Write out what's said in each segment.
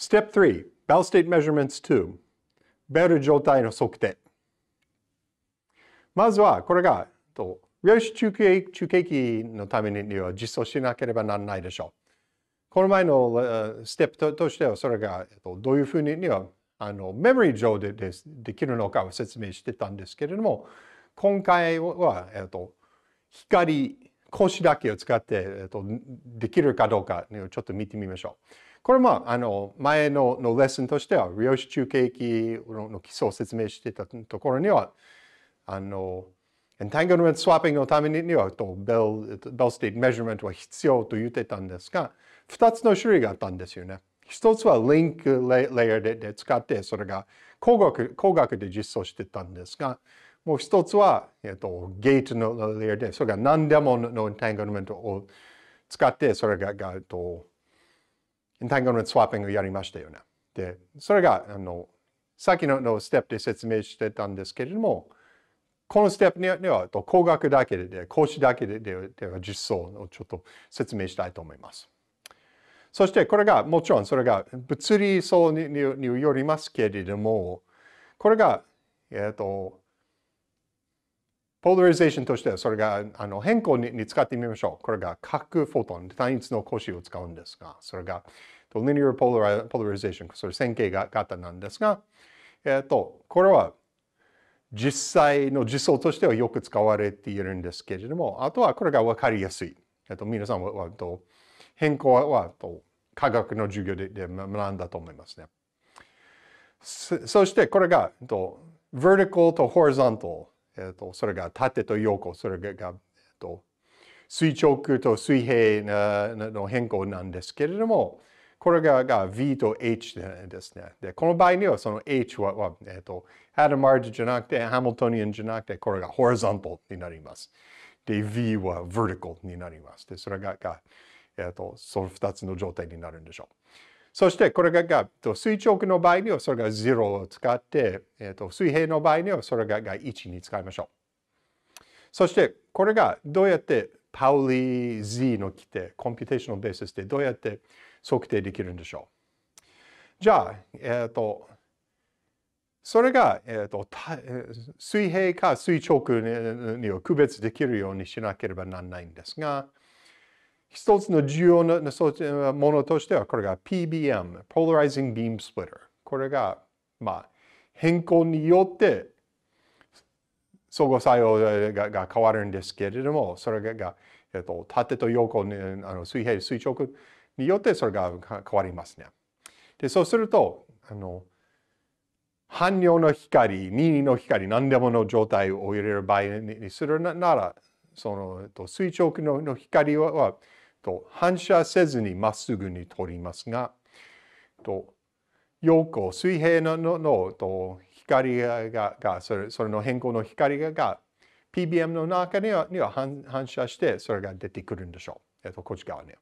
Step 3 b l l State Measurements 2ベル状態の測定まずはこれが量子中継中継機のためには実装しなければならないでしょうこの前のステップとしてはそれがどういうふうにはあのメモリー上ででできるのかを説明してたんですけれども今回は、えっと、光格子だけを使って、えっと、できるかどうかをちょっと見てみましょう。これまあ、あの、前ののレッスンとしては、量子中継機の基礎を説明してたところには、あの、エンタングルメントスワッピングのためにはと、ベル、ベルステートメジュメントは必要と言ってたんですが、二つの種類があったんですよね。一つはリンクレイヤーでで使って、それが工学工学で実装してたんですが、もう一つは、えっと、ゲートのレイヤーで、それが何でものエンタングルメントを使って、それがが、えっと、単語のスワッピングやりましたよね。で、それが、あの、さっきのステップで説明してたんですけれども、このステップには工学だけで、講師だけででは実装をちょっと説明したいと思います。そしてこれが、もちろんそれが物理層によりますけれども、これが、えっ、ー、と、ポラリゼーションとしてはそれがあの変更に使ってみましょう。これが核フォトン、単一の格子を使うんですが、それがと、linear polarization、それ線形型なんですが、えっ、ー、と、これは実際の実装としてはよく使われているんですけれども、あとはこれがわかりやすい。えっ、ー、と、皆さんは、と変更はと科学の授業でで学んだと思いますね。そそしてこれが、えっと、vertical と horizontal、えっと、それが縦と横、それが、えっと、垂直と水平の変更なんですけれども、これがが V と H ですね。で、この場合にはその H は、はえっ、ー、と、アダマージじゃなくて、ハミルトニアンじゃなくて、これが horizontal になります。で、V は vertical になります。で、それがが、えっ、ー、と、その二つの状態になるんでしょう。そしてこれがが垂直の場合にはそれが0を使って、えー、と水平の場合にはそれがが1に使いましょう。そしてこれがどうやってパウリー Z の規定、コンピュテーショナルベースでどうやって測定できるんでしょうじゃあ、えっ、ー、と、それが、えーと、と水平か垂直にを区別できるようにしなければならないんですが、一つの重要なものとしては、これが PBM、Polarizing Beam Splitter。これが、まあ、変更によって相互作用がが変わるんですけれども、それが、えっと、縦と横に、あの水平、垂直によってそれが変わりますね。で、そうすると、あの、汎用の光、任意の光、何でもの状態を入れる場合にするなら、その、えっと、垂直のの光は、と反射せずにまっすぐに通りますが、と横、水平のののと光ががそれそれの変更の光が PBM の中にはには反反射してそれが出てくるんでしょう。えっと、こっち側に、は。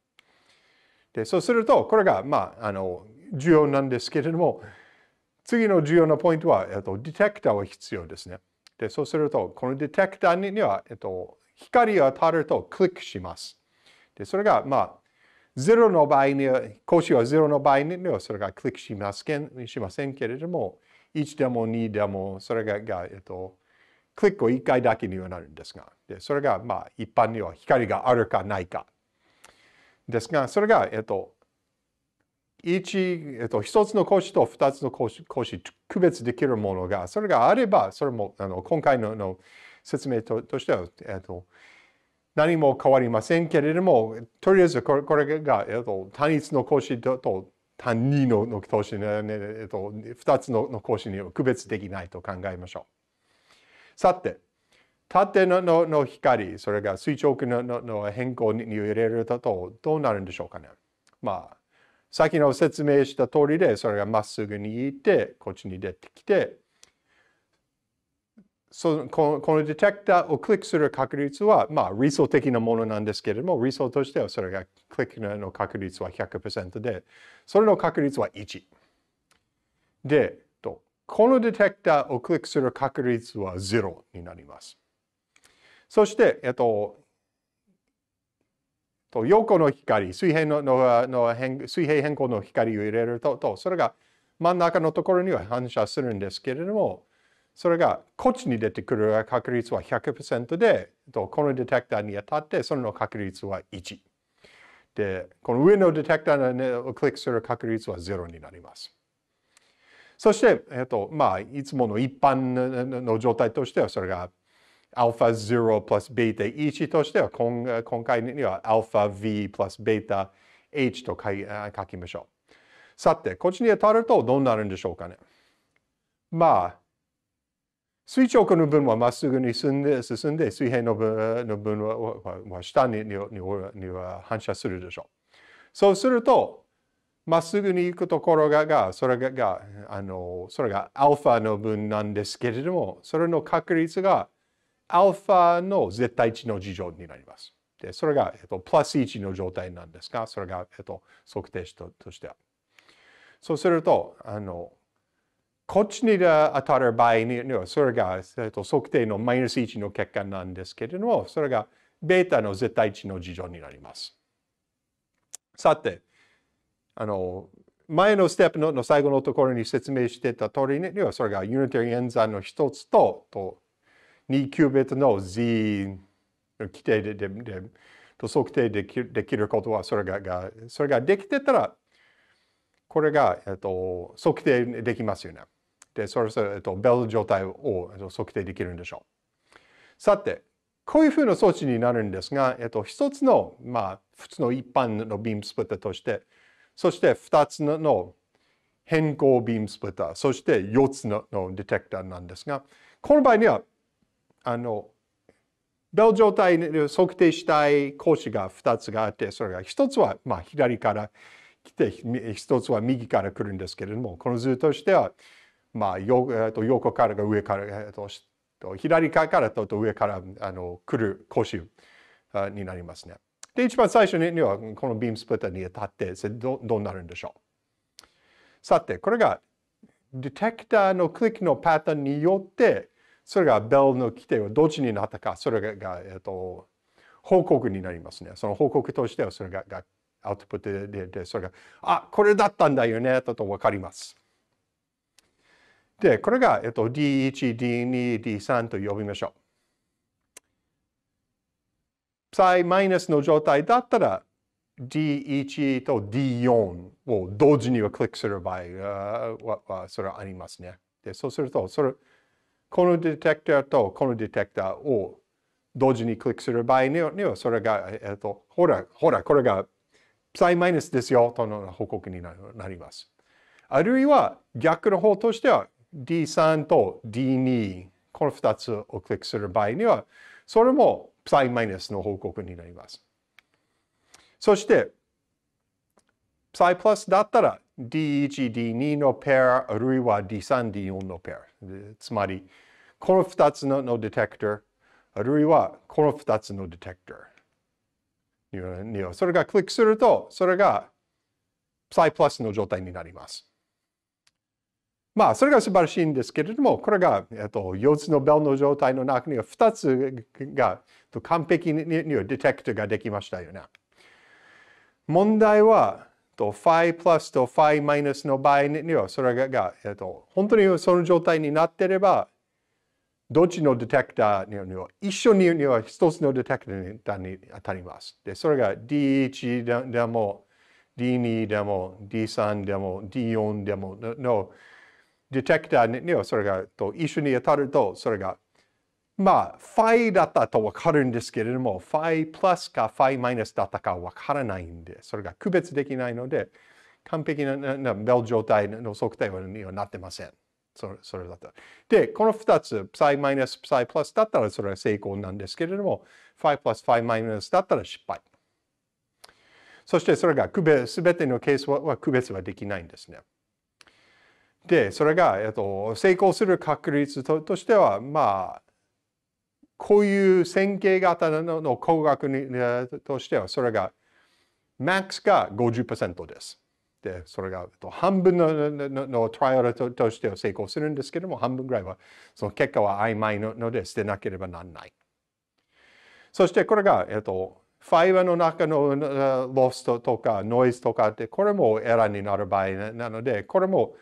で、そうすると、これが、まあ、あの、重要なんですけれども、次の重要なポイントは、えっと、ディテクターは必要ですね。で、そうすると、このディテクターには、えっと、光を当たるとクリックします。で、それが、まあ、0の場合には、講師は0の場合には、それがクリックしますけんしませんけれども、1でも2でも、それが、がえっと、クリックを1回だけにはなるんですが、でそれが、まあ、一般には光があるかないか。ですが、それが、えっと、1、えっと、1つの格子と2つの格子、格子区別できるものが、それがあれば、それも、あの今回のの説明ととしては、えっと、何も変わりませんけれども、とりあえずこれこれが、えっと、単一の格子とと単2のの投資の、ねえっと、2つのの講師には区別できないと考えましょう。さて、縦ののの光、それが垂直ののの変更に入れるとどうなるんでしょうかね。まあ、先の説明した通りで、それがまっすぐに行って、こっちに出てきて、そのこのディテクターをクリックする確率は、まあ、理想的なものなんですけれども、理想としてはそれがクリックの確率は100%で、それの確率は1。で、このディテクターをクリックする確率は0になります。そして、えっと、と横の光、水平のの変水平変更の光を入れると、とそれが真ん中のところには反射するんですけれども、それがこっちに出てくる確率は100%で、このディテクターに当たって、その確率は1。で、この上のディテクターをクリックする確率は0になります。そして、えっと、まあ、いつもの一般の状態としては、それが α0 プラス β1 としては今、今回には αv プラス βh と書きましょう。さて、こっちに当たるとどうなるんでしょうかね。まあ、垂直の分はまっすぐに進んで、進んで、水平の分の分は下ににには反射するでしょう。そうすると、まっすぐに行くところが、がそれががあの、それがアルファの分なんですけれども、それの確率がアルファの絶対値の事情になります。で、それが、えっと、プラス1の状態なんですが、それが、えっと、測定値としては。そうすると、あの、こっちに当たる場合に、それが測定のマイナス1の結果なんですけれども、それがベータの絶対値の事情になります。さて、あの、前のステップの最後のところに説明してた通りに、それがユニタリー演算の一つと、と2キュービットの Z の規定でででと測定できできることは、それがが、それができてたら、これが、えっと、測定できますよね。、それは、えっと、ベル状態を測定できるんでしょう。さて、こういうふうな装置になるんですが、えっと、一つの、まあ、普通の一般のビームスプリッターとして、そして二つの変更ビームスプリッター、そして四つのディテクターなんですが、この場合には、あの、ベル状態で測定したい格子が2つがあって、それが1つはまあ左から来て、1つは右から来るんですけれども、この図としては、まあ、よえー、と横からが上から、えー、と左側からと上からあの来る講習になりますね。で、一番最初にはこのビームスプリッターに当たってどどうなるんでしょう。さて、これがディテクターのクリックのパターンによって、それがベルの規定はどっちになったか、それが、えー、と報告になりますね。その報告としてはそれががアウトプットででそれが、あ、これだったんだよね、と分かります。で、これが、えっと、D1、D2、D3 と呼びましょう。ψ マイナスの状態だったら、D1 と D4 を同時にはクリックする場合は、それはありますね。で、そうすると、それ、このディテクターとこのディテクターを同時にクリックする場合には、それが、えっと、ほら、ほら、これが ψ マイナスですよとの報告になります。あるいは逆の方としては、D3 と D2 この2つをクリックする場合にはそれも Psi マイナスの報告になります。そしてプサイプラスだったら D1、D2 のペアあるいは D3、D4 のペアつまりこの2つのディテクターあるいはこの2つのディテクターそれがクリックするとそれがプサイプラスの状態になります。まあ、それが素晴らしいんですけれども、これが、えっと、4つのベルの状態の中には2つが完璧にディテクトができましたよね。問題は、とァイプラスとファイマイナスの場合には、それが、えっと、本当にその状態になってれば、どっちのディテクターには一緒には一つのディテクターに当たります。で、それが D1 でも D2 でも D3 でも D4 でものディテクターにそれがと一緒に当たるとそれがまあ、ファイだったとわかるんですけれども、ファイプラスかファイマイナスだったかわからないんで、それが区別できないので、完璧ななな状態の測定にはなってません。それそれだったで、この2つ、プサイマイナス、プサイプラスだったらそれは成功なんですけれども、ファイプラス、ファイマイナスだったら失敗。そしてそれが区別、すべてのケースは区別はできないんですね。で、それが、えっと、成功する確率としては、まあ、こういう線形型の工学にとしては、それが、マックスが50%です。で、それが半分ののののトライアルとしては成功するんですけども、半分ぐらいは、その結果は曖昧ので捨てなければならない。そしてこれが、えっと、ファイバーの中のロストとかノイズとかって、これもエラーになる場合なので、これも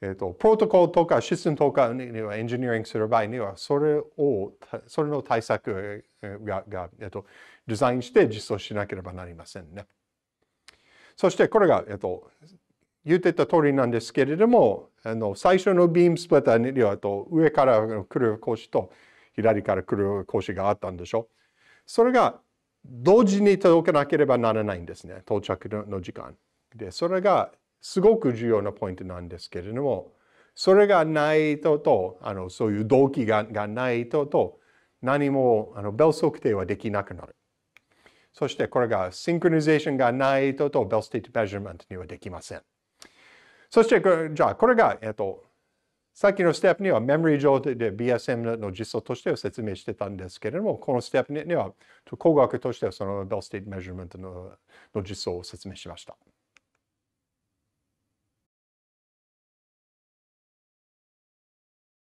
えっと、プロトコルとかシステムとかにはエンジニアリングする場合にはそれをそれの対策がが、えっと、デザインして実装しなければなりませんね。そしてこれが、えっと、言ってた通りなんですけれどもあの最初のビームスプレッターにはと上から来る格子と左から来る格子があったんでしょ。う。それが同時に届けなければならないんですね到着の時間。でそれがすごく重要なポイントなんですけれども、それがないとと、あのそういう動機ががないとと、何もあのベル測定はできなくなる。そしてこれがシンクロニゼーションがないとと、ベルステートメジャメントにはできません。そして、じゃあこれが、えっと、さっきのステップにはメモリ上で BSM の実装としては説明してたんですけれども、このステップには工学としてはそのベルステートメジャメントの実装を説明しました。